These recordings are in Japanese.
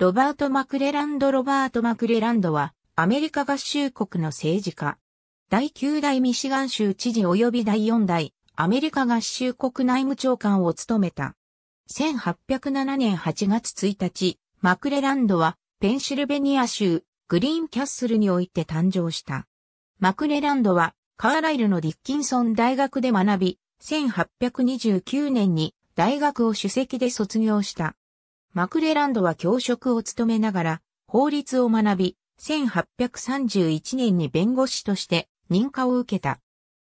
ロバート・マクレランド・ロバート・マクレランドは、アメリカ合衆国の政治家。第9代ミシガン州知事及び第4代アメリカ合衆国内務長官を務めた。1807年8月1日、マクレランドはペンシルベニア州グリーンキャッスルにおいて誕生した。マクレランドはカーライルのディッキンソン大学で学び、1829年に大学を主席で卒業した。マクレランドは教職を務めながら、法律を学び、1831年に弁護士として認可を受けた。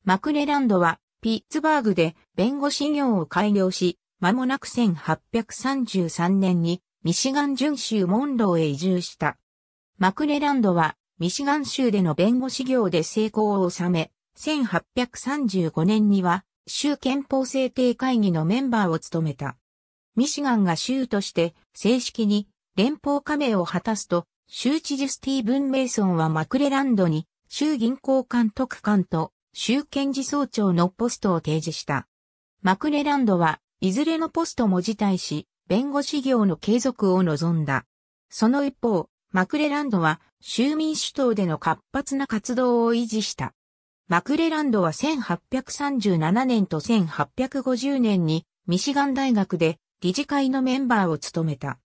マクレランドは、ピッツバーグで弁護士業を開業し、間もなく1833年にミシガン準州モンローへ移住した。マクレランドはミシガン州での弁護士業で成功を収め、1835年には州憲法制定会議のメンバーを務めた。ミシガンが州として正式に連邦加盟を果たすと、州知事スティーブン・メイソンはマクレランドに州銀行監督官と州検事総長のポストを提示した。マクレランドはいずれのポストも辞退し、弁護士業の継続を望んだ。その一方、マクレランドは州民主党での活発な活動を維持した。マクレランドは1837年と1850年にミシガン大学で理事会のメンバーを務めた。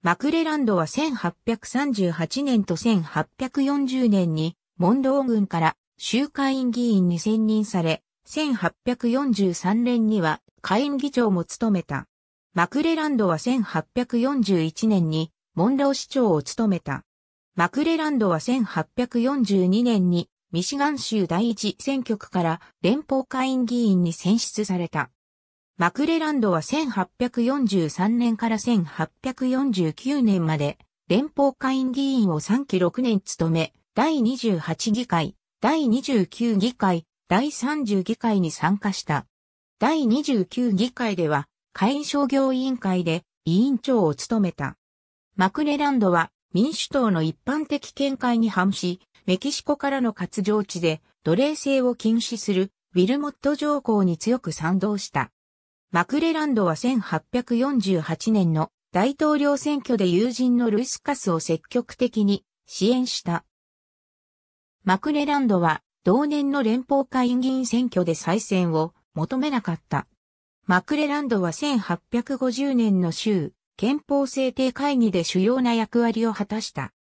マクレランドは1838年と1840年に、モンロー軍から州会員議員に選任され、1843年には会員議長も務めた。マクレランドは1841年にモンロー市長を務めた。マクレランドは1842年にミシガン州第一選挙区から連邦会員議員に選出された。マクレランドは1843年から1849年まで連邦会員議員を3期6年務め、第28議会、第29議会、第30議会に参加した。第29議会では、会員商業委員会で委員長を務めた。マクレランドは民主党の一般的見解に反し、メキシコからの活動地で奴隷制を禁止するウィルモット条項に強く賛同した。マクレランドは1848年の大統領選挙で友人のルイスカスを積極的に支援した。マクレランドは同年の連邦会議員選挙で再選を求めなかった。マクレランドは1850年の州憲法制定会議で主要な役割を果たした。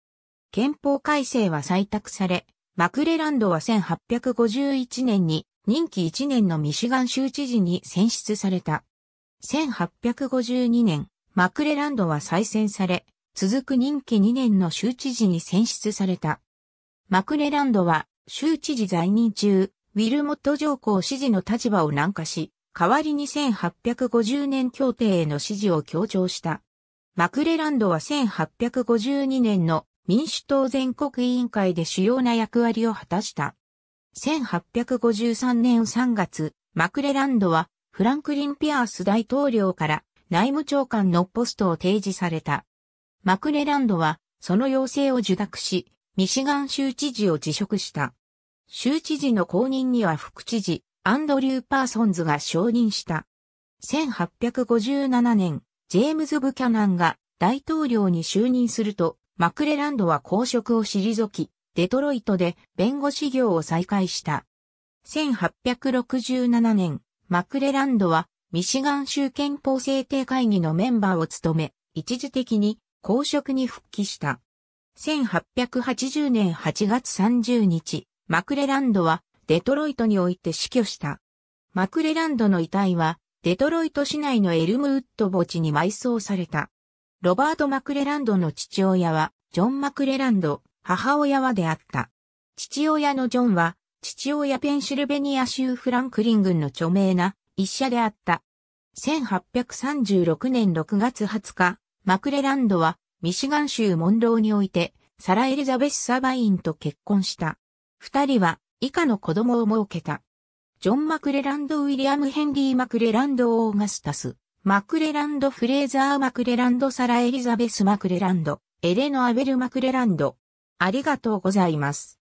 憲法改正は採択され、マクレランドは1851年に任期1年のミシガン州知事に選出された。1852年、マクレランドは再選され、続く任期2年の州知事に選出された。マクレランドは、州知事在任中、ウィルモット上皇支持の立場を軟化し、代わりに1850年協定への支持を強調した。マクレランドは1852年の民主党全国委員会で主要な役割を果たした。1853年3月、マクレランドはフランクリン・ピアース大統領から内務長官のポストを提示された。マクレランドはその要請を受諾し、ミシガン州知事を辞職した。州知事の後任には副知事、アンドリュー・パーソンズが承認した。1857年、ジェームズ・ブキャナンが大統領に就任すると、マクレランドは公職を退き、デトロイトで弁護士業を再開した。1867年、マクレランドはミシガン州憲法制定会議のメンバーを務め、一時的に公職に復帰した。1880年8月30日、マクレランドはデトロイトにおいて死去した。マクレランドの遺体はデトロイト市内のエルムウッド墓地に埋葬された。ロバート・マクレランドの父親は、ジョン・マクレランド、母親はであった。父親のジョンは、父親ペンシルベニア州フランクリン郡の著名な一社であった。1836年6月20日、マクレランドは、ミシガン州モンローにおいて、サラ・エリザベス・サバインと結婚した。二人は、以下の子供を設けた。ジョン・マクレランド・ウィリアム・ヘンリー・マクレランド・オーガスタス、マクレランド・フレーザー・マクレランド・サラ・エリザベス・マクレランド、エレノ・アベル・マクレランド、ありがとうございます。